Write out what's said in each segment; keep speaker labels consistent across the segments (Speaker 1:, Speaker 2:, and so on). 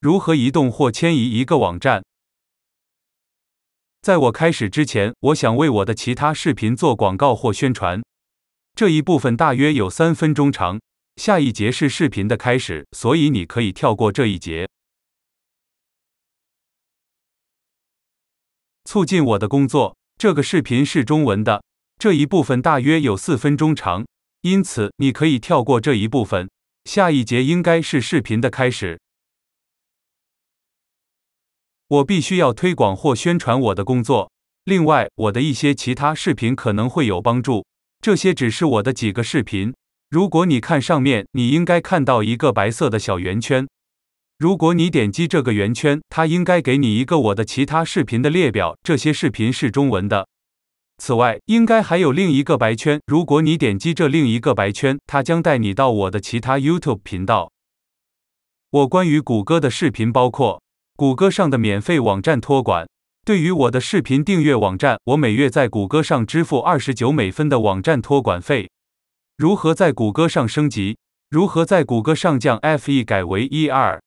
Speaker 1: 如何移动或迁移一个网站？
Speaker 2: 在我开始之前，我想为我的其他视频做广告或宣传。这一部分大约有三分钟长。下一节是视频的开
Speaker 1: 始，所以你可以跳过这一节，
Speaker 2: 促进我的工作。这个视频是中文的。这一部分大约有四分钟长，因此你可以跳过这一部分。下一节应该是视频的开始。我必须要推广或宣传我的工作。另外，我的一些其他视频可能会有帮助。这些只是我的几个视频。如果你看上面，你应该看到一个白色的小圆圈。如果你点击这个圆圈，它应该给你一个我的其他视频的列表。这些视频是中文的。此外，应该还有另一个白圈。如果你点击这另一个白圈，它将带你到我的其他 YouTube 频道。我关于谷歌的视频包括。谷歌上的免费网站托管，对于我的视频订阅网站，我每月在谷歌上支付二十九美分的网站托管费。如何在谷歌上升级？如何在谷歌上将 FE 改为 ER？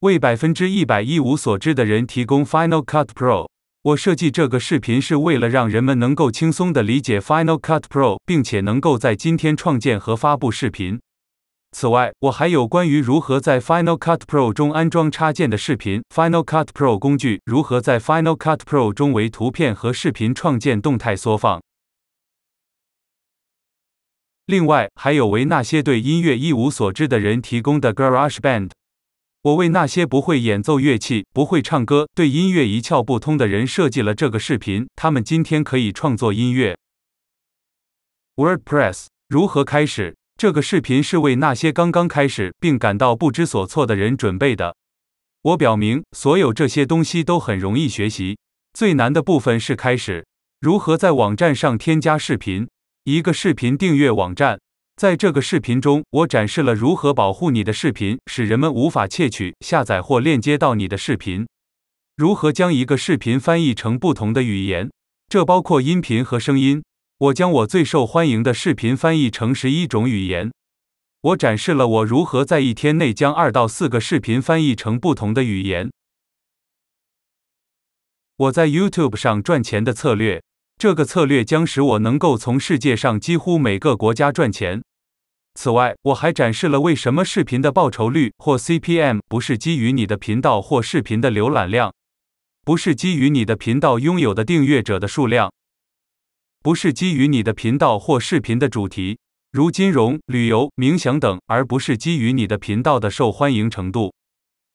Speaker 2: 为百分之一百一无所知的人提供 Final Cut Pro。我设计这个视频是为了让人们能够轻松地理解 Final Cut Pro，并且能够在今天创建和发布视频。此外，我还有关于如何在 Final Cut Pro 中安装插件的视频。Final Cut Pro 工具如何在 Final Cut Pro 中为图片和视频创建动态缩放？另外，还有为那些对音乐一无所知的人提供的 GarageBand。我为那些不会演奏乐器、不会唱歌、对音乐一窍不通的人设计了这个视频。他们今天可以创作音乐。WordPress 如何开始？这个视频是为那些刚刚开始并感到不知所措的人准备的。我表明，所有这些东西都很容易学习。最难的部分是开始。如何在网站上添加视频？一个视频订阅网站。在这个视频中，我展示了如何保护你的视频，使人们无法窃取、下载或链接到你的视频。如何将一个视频翻译成不同的语言？这包括音频和声音。我将我最受欢迎的视频翻译成十一种语言。我展示了我如何在一天内将二到四个视频翻译成不同的语言。我在 YouTube 上赚钱的策略，这个策略将使我能够从世界上几乎每个国家赚钱。此外，我还展示了为什么视频的报酬率或 CPM 不是基于你的频道或视频的浏览量，不是基于你的频道拥有的订阅者的数量。不是基于你的频道或视频的主题，如金融、旅游、冥想等，而不是基于你的频道的受欢迎程度。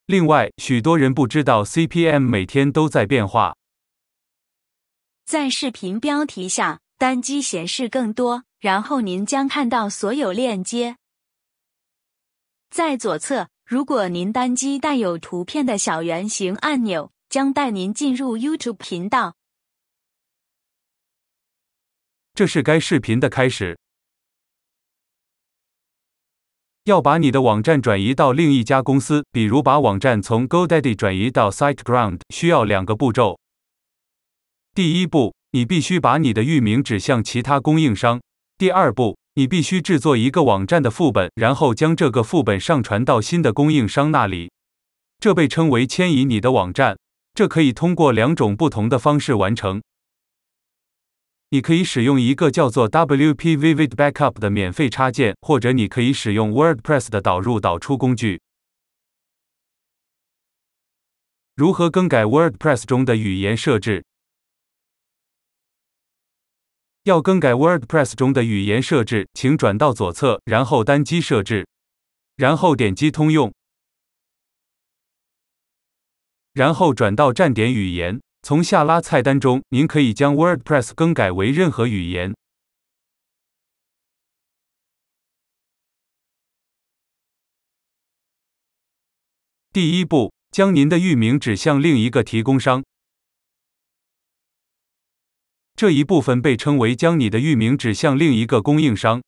Speaker 2: 另外，许多人不知道 CPM 每天都在变化。在视频标题下单击“显示更多”，然后您将看到所有链接。在左侧，如果您单击带有图片的小圆
Speaker 1: 形按钮，将带您进入 YouTube 频道。这是该视频的开始。
Speaker 2: 要把你的网站转移到另一家公司，比如把网站从 GoDaddy 转移到 SiteGround，需要两个步骤。第一步，你必须把你的域名指向其他供应商；第二步，你必须制作一个网站的副本，然后将这个副本上传到新的供应商那里。这被称为迁移你的网站。这可以通过两种不同的方式完成。你可以使用一个叫做 WP Vivid Backup 的免费插件，或者你可以使用 WordPress 的导入导出工具。如何更改 WordPress 中的语言设置？要更改 WordPress 中的语言设置，请转到左侧，然后单击设置，然后点击通用，然后转到站点语言。从下拉菜单中，您可以将 WordPress 更改
Speaker 1: 为任何语言。第一步，将您的域名
Speaker 2: 指向另一个提供商。这一部分被称为将你的域名指向另一个供应商。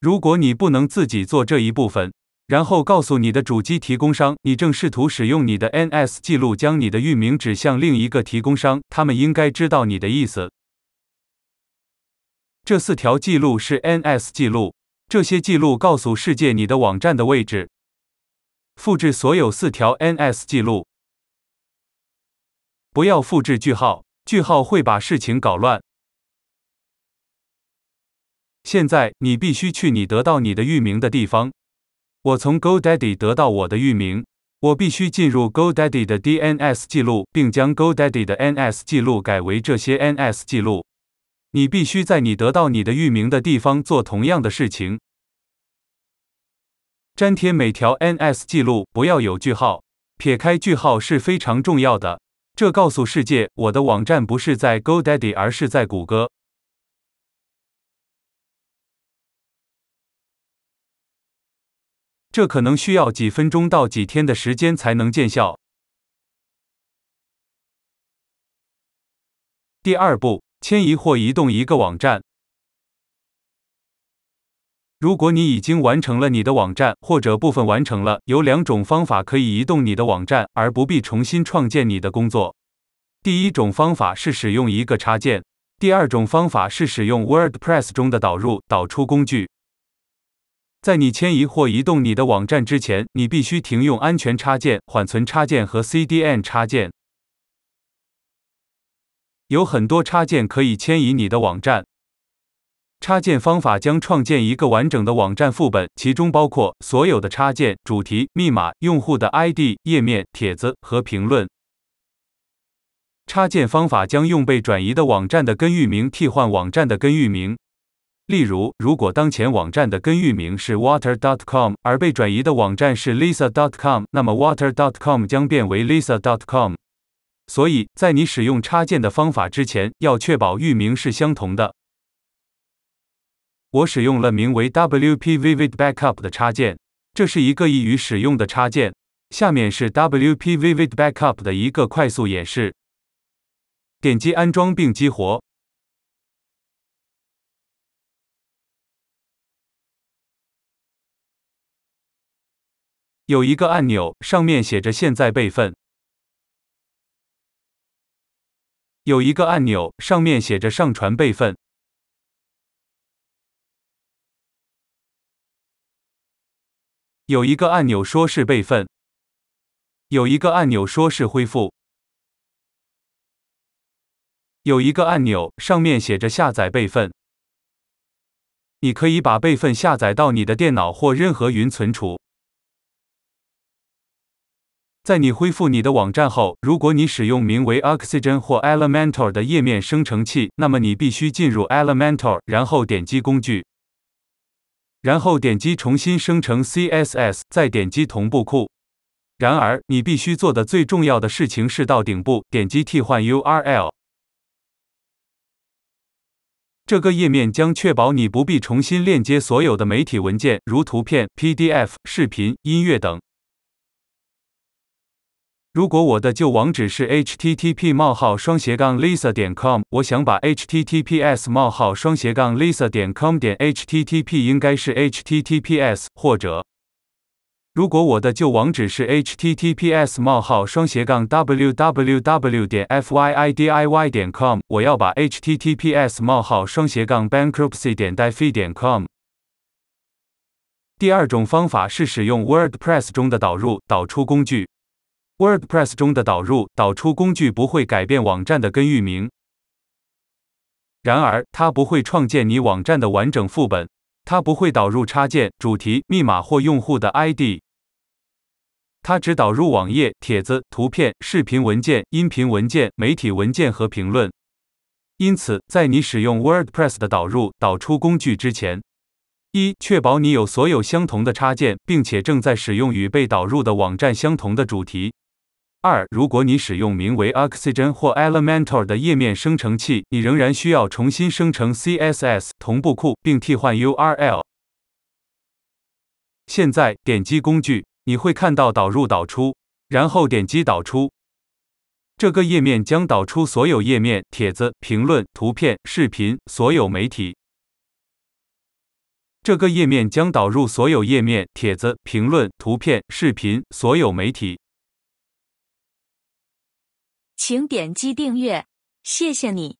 Speaker 2: 如果你不能自己做这一部分，然后告诉你的主机提供商，你正试图使用你的 NS 记录将你的域名指向另一个提供商，他们应该知道你的意思。这四条记录是 NS 记录，这些记录告诉世界你的网站的位置。复制所有四条 NS 记录，不要复制句号，句号会把事情搞乱。现在你必须去你得到你的域名的地方。我从 GoDaddy 得到我的域名，我必须进入 GoDaddy 的 DNS 记录，并将 GoDaddy 的 NS 记录改为这些 NS 记录。你必须在你得到你的域名的地方做同样的事情。粘贴每条 NS 记录，不要有句号。撇开句号是非常重要的，这告诉世界我的网站不是在 GoDaddy，而是在谷歌。
Speaker 1: 这可能需要几分钟到几天的时间才能见效。第二步，迁移或移
Speaker 2: 动一个网站。如果你已经完成了你的网站，或者部分完成了，有两种方法可以移动你的网站，而不必重新创建你的工作。第一种方法是使用一个插件；第二种方法是使用 WordPress 中的导入导出工具。在你迁移或移动你的网站之前，你必须停用安全插件、缓存插件和 CDN 插件。有很多插件可以迁移你的网站。插件方法将创建一个完整的网站副本，其中包括所有的插件、主题、密码、用户的 ID、页面、帖子和评论。插件方法将用被转移的网站的根域名替换网站的根域名。例如，如果当前网站的根域名是 water.com，而被转移的网站是 lisa.com，那么 water.com 将变为 lisa.com。所以，在你使用插件的方法之前，要确保域名是相同的。我使用了名为 WP Vivid Backup 的插件，这是一个易于使用的插件。下面是 WP Vivid Backup 的一个快速演示。点击安装并激活。
Speaker 1: 有一个按钮上面写着“现在备份”。有一个按钮上面写着“上传备份”。有一个按钮说是备份。有一个按钮说是恢复。有一个按钮上面写着“下载备份”。你可以把备份下载到你的电脑或任
Speaker 2: 何云存储。在你恢复你的网站后，如果你使用名为 Oxygen 或 e l e m e n t o r 的页面生成器，那么你必须进入 e l e m e n t o r 然后点击工具，然后点击重新生成 CSS，再点击同步库。然而，你必须做的最重要的事情是到顶部点击替换 URL。这个页面将确保你不必重新链接所有的媒体文件，如图片、PDF、视频、音乐等。如果我的旧网址是 http: 冒号双斜杠 //lisa. com，我想把 https: 冒号双斜杠 //lisa. com. 点 http 应该是 https，或者如果我的旧网址是 https: 冒号双斜杠 //www. fyidiy. com，我要把 https: 冒号双斜杠 //bankruptcy. 点 d e f i a com。第二种方法是使用 WordPress 中的导入导出工具。WordPress 中的导入导出工具不会改变网站的根域名，然而它不会创建你网站的完整副本，它不会导入插件、主题、密码或用户的 ID，它只导入网页、帖子、图片、视频文件、音频文件、媒体文件和评论。因此，在你使用 WordPress 的导入导出工具之前，一确保你有所有相同的插件，并且正在使用与被导入的网站相同的主题。二，如果你使用名为 Oxygen 或 e l e m e n t o r 的页面生成器，你仍然需要重新生成 CSS 同步库并替换 URL。现在点击工具，你会看到导入导出，然后点击导出。这个页面将导出所有页面、帖子、评论、图片、视频、所有媒体。这个页面将导入所有页
Speaker 1: 面、帖子、评论、图片、视频、所有媒体。请点击订阅，谢谢你。